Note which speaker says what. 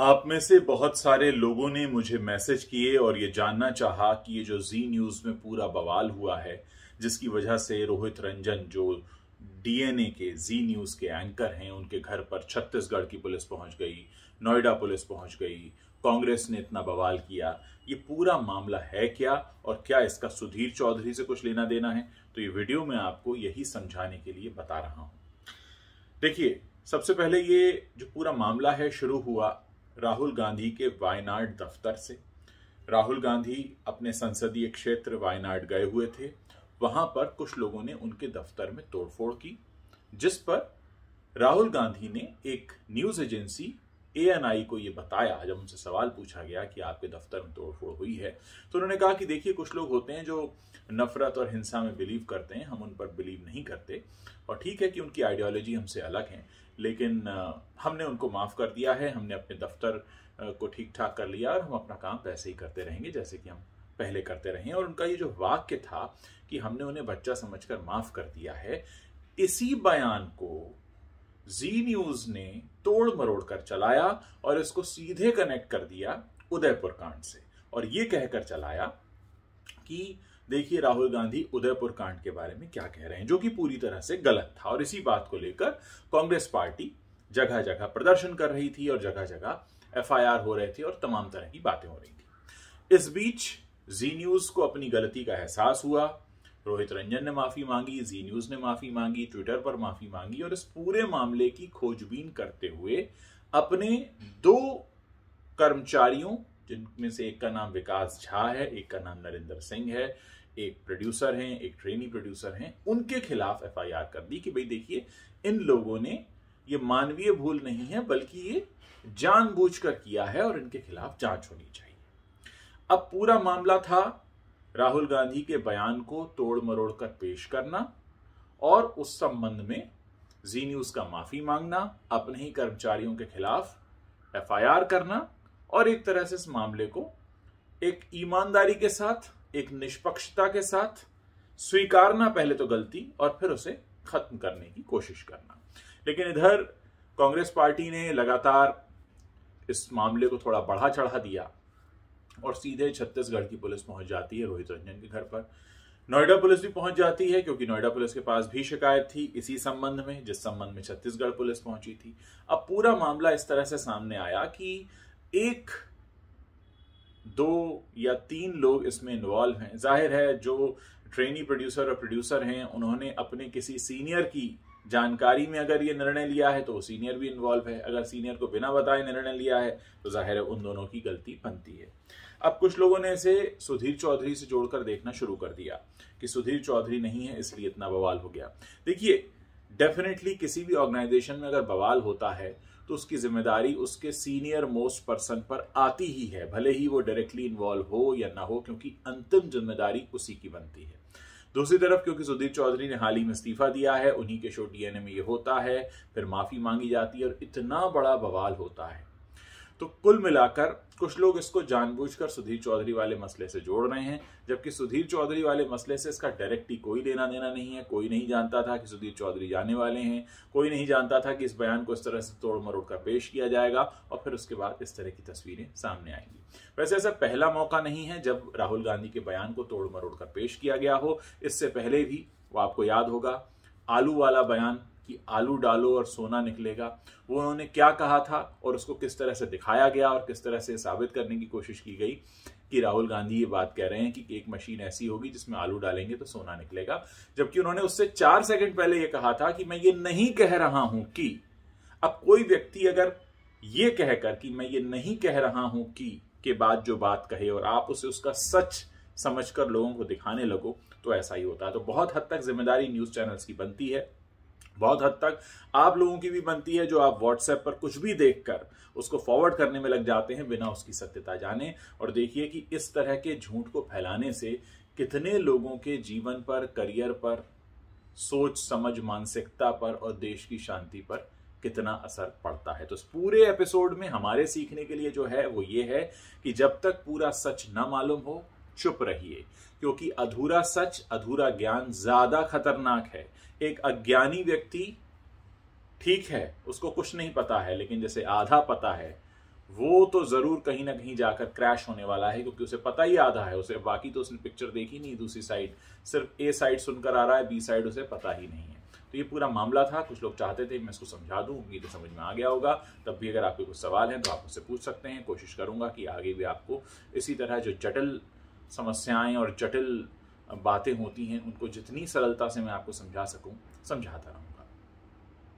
Speaker 1: आप में से बहुत सारे लोगों ने मुझे मैसेज किए और ये जानना चाहा कि ये जो जी न्यूज़ में पूरा बवाल हुआ है जिसकी वजह से रोहित रंजन जो डीएनए के जी न्यूज़ के एंकर हैं उनके घर पर छत्तीसगढ़ की पुलिस पहुंच गई नोएडा पुलिस पहुंच गई कांग्रेस ने इतना बवाल किया ये पूरा मामला है क्या और क्या इसका सुधीर चौधरी से कुछ लेना देना है तो ये वीडियो में आपको यही समझाने के लिए बता रहा हूं देखिए सबसे पहले ये जो पूरा मामला है शुरू हुआ राहुल गांधी के वायनाड दफ्तर से राहुल गांधी अपने संसदीय क्षेत्र वायनाड गए हुए थे वहां पर कुछ लोगों ने उनके दफ्तर में तोड़फोड़ की जिस पर राहुल गांधी ने एक न्यूज एजेंसी ए को ये बताया जब उनसे सवाल पूछा गया कि आपके दफ्तर में तोड़फोड़ हुई है तो उन्होंने कहा कि देखिए कुछ लोग होते हैं जो नफरत और हिंसा में बिलीव करते हैं हम उन पर बिलीव नहीं करते और ठीक है कि उनकी आइडियोलॉजी हमसे अलग है लेकिन हमने उनको माफ़ कर दिया है हमने अपने दफ्तर को ठीक ठाक कर लिया और हम अपना काम वैसे ही करते रहेंगे जैसे कि हम पहले करते रहे और उनका ये जो वाक्य था कि हमने उन्हें बच्चा समझकर माफ़ कर दिया है इसी बयान को जी न्यूज़ ने तोड़ मरोड़ कर चलाया और इसको सीधे कनेक्ट कर दिया उदयपुर कांड से और ये कहकर चलाया कि देखिए राहुल गांधी उदयपुर कांड के बारे में क्या कह रहे हैं जो कि पूरी तरह से गलत था और इसी बात को लेकर कांग्रेस पार्टी जगह जगह प्रदर्शन कर रही थी और जगह जगह एफ हो रहे थे और तमाम तरह की बातें हो रही थी इस बीच जी न्यूज को अपनी गलती का एहसास हुआ रोहित रंजन ने माफी मांगी जी न्यूज ने माफी मांगी ट्विटर पर माफी मांगी और इस पूरे मामले की खोजबीन करते हुए अपने दो कर्मचारियों जिनमें से एक का नाम विकास झा है एक का नाम नरेंद्र सिंह है एक प्रोड्यूसर हैं एक ट्रेनी प्रोड्यूसर हैं उनके खिलाफ एफआईआर कर दी कि भाई देखिए इन लोगों ने ये मानवीय भूल नहीं है बल्कि ये जानबूझकर किया है और इनके खिलाफ जांच होनी चाहिए अब पूरा मामला था राहुल गांधी के बयान को तोड़ मरोड़ कर पेश करना और उस संबंध में जी न्यूज का माफी मांगना अपने ही कर्मचारियों के खिलाफ एफआईआर करना और एक तरह से इस मामले को एक ईमानदारी के साथ एक निष्पक्षता के साथ स्वीकारना पहले तो गलती और फिर उसे खत्म करने की कोशिश करना लेकिन इधर कांग्रेस पार्टी ने लगातार इस मामले को थोड़ा बढ़ा चढ़ा दिया और सीधे छत्तीसगढ़ की पुलिस पहुंच जाती है रोहित रंजन के घर पर नोएडा पुलिस भी पहुंच जाती है क्योंकि नोएडा पुलिस के पास भी शिकायत थी इसी संबंध में जिस संबंध में छत्तीसगढ़ पुलिस पहुंची थी अब पूरा मामला इस तरह से सामने आया कि एक दो या तीन लोग इसमें इन्वॉल्व हैं जाहिर है जो ट्रेनी प्रोड्यूसर और प्रोड्यूसर हैं उन्होंने अपने किसी सीनियर की जानकारी में अगर ये निर्णय लिया है तो वो सीनियर भी इन्वॉल्व है अगर सीनियर को बिना बताए निर्णय लिया है तो जाहिर है उन दोनों की गलती बनती है अब कुछ लोगों ने इसे सुधीर चौधरी से जोड़कर देखना शुरू कर दिया कि सुधीर चौधरी नहीं है इसलिए इतना बवाल हो गया देखिए डेफिनेटली किसी भी ऑर्गेनाइजेशन में अगर बवाल होता है तो उसकी जिम्मेदारी उसके सीनियर मोस्ट पर्सन पर आती ही है भले ही वो डायरेक्टली इन्वॉल्व हो या ना हो क्योंकि अंतिम जिम्मेदारी उसी की बनती है दूसरी तरफ क्योंकि सुधीर चौधरी ने हाल ही में इस्तीफा दिया है उन्हीं के शो डीएनए में ये होता है फिर माफी मांगी जाती है और इतना बड़ा बवाल होता है तो कुल मिलाकर कुछ लोग इसको जानबूझकर सुधीर चौधरी वाले मसले से जोड़ रहे हैं जबकि सुधीर चौधरी वाले मसले से इसका डायरेक्टली कोई लेना देना नहीं है कोई नहीं जानता था कि सुधीर चौधरी जाने वाले हैं कोई नहीं जानता था कि इस बयान को इस तरह से तोड़ मरोड़ कर पेश किया जाएगा और फिर उसके बाद इस तरह की तस्वीरें सामने आएंगी वैसे ऐसा पहला मौका नहीं है जब राहुल गांधी के बयान को तोड़ मरोड़ कर पेश किया गया हो इससे पहले भी वो आपको याद होगा आलू वाला बयान कि आलू डालो और सोना निकलेगा वो उन्होंने क्या कहा था और उसको किस तरह से दिखाया गया और किस तरह से साबित करने की कोशिश की गई कि राहुल गांधी ये बात कह रहे हैं कि एक मशीन ऐसी होगी जिसमें आलू डालेंगे तो सोना निकलेगा जबकि उन्होंने उससे चार सेकंड पहले यह कहा था कि मैं ये नहीं कह रहा हूं कि अब कोई व्यक्ति अगर ये कहकर कि मैं ये नहीं कह रहा हूं कि के बाद जो बात कहे और आप उसे उसका सच समझकर लोगों को दिखाने लगो तो ऐसा ही होता है तो बहुत हद तक जिम्मेदारी न्यूज चैनल्स की बनती है बहुत हद तक आप लोगों की भी बनती है जो आप व्हाट्सएप पर कुछ भी देखकर उसको फॉरवर्ड करने में लग जाते हैं बिना उसकी सत्यता जाने और देखिए कि इस तरह के झूठ को फैलाने से कितने लोगों के जीवन पर करियर पर सोच समझ मानसिकता पर और देश की शांति पर कितना असर पड़ता है तो इस पूरे एपिसोड में हमारे सीखने के लिए जो है वो ये है कि जब तक पूरा सच ना मालूम हो चुप रहिए क्योंकि अधूरा सच अधूरा ज्ञान ज्यादा खतरनाक है एक अज्ञानी व्यक्ति ठीक है उसको कुछ नहीं पता है लेकिन जैसे आधा पता है वो तो जरूर कहीं ना कहीं जाकर क्रैश होने वाला है क्योंकि उसे पता ही आधा है उसे बाकी तो उसने पिक्चर देखी नहीं दूसरी साइड सिर्फ ए साइड सुनकर आ रहा है बी साइड उसे पता ही नहीं है तो ये पूरा मामला था कुछ लोग चाहते थे मैं इसको समझा दूं उम्मीद तो समझ में आ गया होगा तब भी अगर आपके कुछ सवाल हैं तो आप उसे पूछ सकते हैं कोशिश करूंगा कि आगे भी आपको इसी तरह जो जटिल समस्याएं और जटिल बातें होती हैं उनको जितनी सरलता से मैं आपको समझा सकूं समझाता रहूं